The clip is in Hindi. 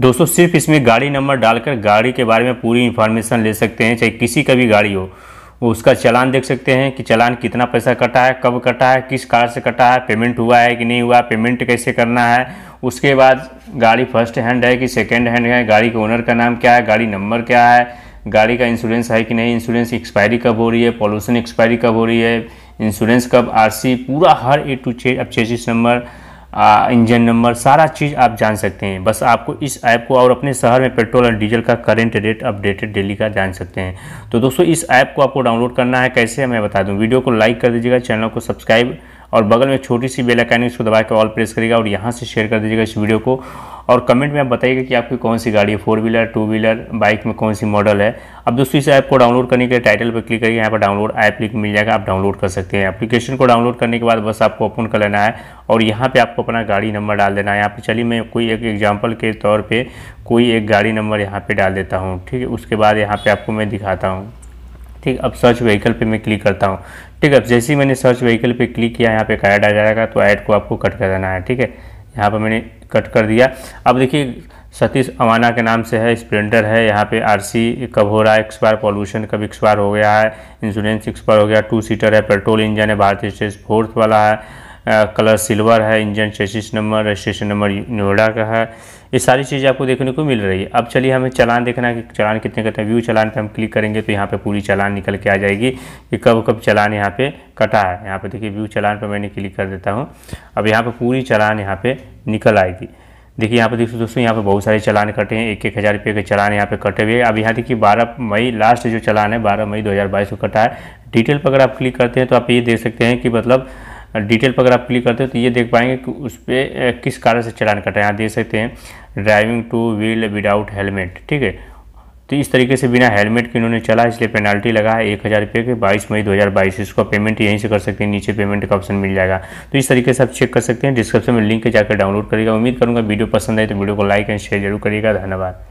दोस्तों सिर्फ इसमें गाड़ी नंबर डालकर गाड़ी के बारे में पूरी इन्फॉर्मेशन ले सकते हैं चाहे किसी का भी गाड़ी हो उसका चालान देख सकते हैं कि चलान कितना पैसा कटा है कब कटा है किस कार से कटा है पेमेंट हुआ है कि नहीं हुआ पेमेंट कैसे करना है उसके बाद गाड़ी फर्स्ट हैंड है कि सेकेंड हैंड है गाड़ी के ओनर का नाम क्या है गाड़ी नंबर क्या है गाड़ी का इंश्योरेंस है कि नहीं इंश्योरेंस एक्सपायरी कब हो रही है पॉल्यूशन एक्सपायरी कब हो रही है इंश्योरेंस कब आरसी पूरा हर ए टू छः अब चेसिस नंबर इंजन नंबर सारा चीज़ आप जान सकते हैं बस आपको इस ऐप को और अपने शहर में पेट्रोल और डीजल का करंट रेट अपडेटेड डेली का जान सकते हैं तो दोस्तों इस ऐप को आपको डाउनलोड करना है कैसे है मैं बता दूं वीडियो को लाइक कर दीजिएगा चैनल को सब्सक्राइब और बगल में छोटी सी बेल उसको दबाकर दबा के ऑल प्रेस करिएगा और यहाँ से शेयर कर दीजिएगा इस वीडियो को और कमेंट में आप बताइएगा कि आपकी कौन सी गाड़ी है four wheeler two wheeler bike में कौन सी मॉडल है अब दोस्तों इस ऐप को डाउनलोड करने के लिए टाइटल पर क्लिक करिए यहाँ पर डाउनलोड ऐप लिंक मिल जाएगा आप डाउनलोड कर सकते हैं एप्लीकेशन को डाउनलोड करने के बाद बस आपको ओपन कर लेना है और यहाँ पर आपको अपना गाड़ी नंबर डाल देना है यहाँ पर चलिए मैं कोई एक एग्जाम्पल के तौर पर कोई एक गाड़ी नंबर यहाँ पर डाल देता हूँ ठीक है उसके बाद यहाँ पर आपको मैं दिखाता हूँ ठीक अब सर्च व्हीकल पे मैं क्लिक करता हूँ ठीक है अब जैसे ही मैंने सर्च व्हीकल पे क्लिक किया यहाँ पे एक ऐड आ जाएगा तो ऐड को आपको कट कर देना है ठीक है यहाँ पर मैंने कट कर दिया अब देखिए सतीश अवाना के नाम से है स्प्लेंडर है यहाँ पे आरसी कब हो रहा है एक्सपायर पॉल्यूशन कब एक्सपायर हो गया है इंश्योरेंस एक्सपायर हो गया टू सीटर है पेट्रोल इंजन है भारतीय स्टेज फोर्थ वाला है आ, कलर सिल्वर है engine chassis number registration number Noida का है ये सारी चीज़ें आपको देखने को मिल रही है अब चलिए हमें चलान देखना है कि चलान कितने कटे व्यू चलान पे हम क्लिक करेंगे तो यहाँ पे पूरी चलान निकल के आ जाएगी कि कब कब चलान यहाँ पे कटा है यहाँ पे देखिए व्यू चलान पे मैंने क्लिक कर देता हूँ अब यहाँ पे पूरी चलान यहाँ पे निकल आएगी देखिए यहाँ पे देखिए दोस्तों यहाँ पे बहुत सारे चलान कटे हैं एक एक हज़ार रुपये के चलान यहाँ पे कटे हुए अब यहाँ देखिए बारह मई लास्ट जो चलान है बारह मई 2022 को कटा है डिटेल पर अगर आप क्लिक करते हैं तो आप ये देख सकते हैं कि मतलब डिटेल पर अगर आप क्लिक करते हो तो ये देख पाएंगे कि उस पर किस कारण से चलान कटा है यहाँ देख सकते हैं driving two wheel without helmet ठीक है तो इस तरीके से बिना हेलमेट के इन्होंने चला इसलिए पेनल्टी लगा है एक हज़ार रुपये के बाईस मई 2022 इसको पेमेंट यहीं से कर सकते हैं नीचे पेमेंट का ऑप्शन मिल जाएगा तो इस तरीके से आप चेक कर सकते हैं डिस्क्रिप्शन में लिंक के जाकर डाउनलोड करिएगा उम्मीद करूँगा वीडियो पसंद आए तो वीडियो को लाइक एंड शेयर जरूर करिएगा धन्यवाद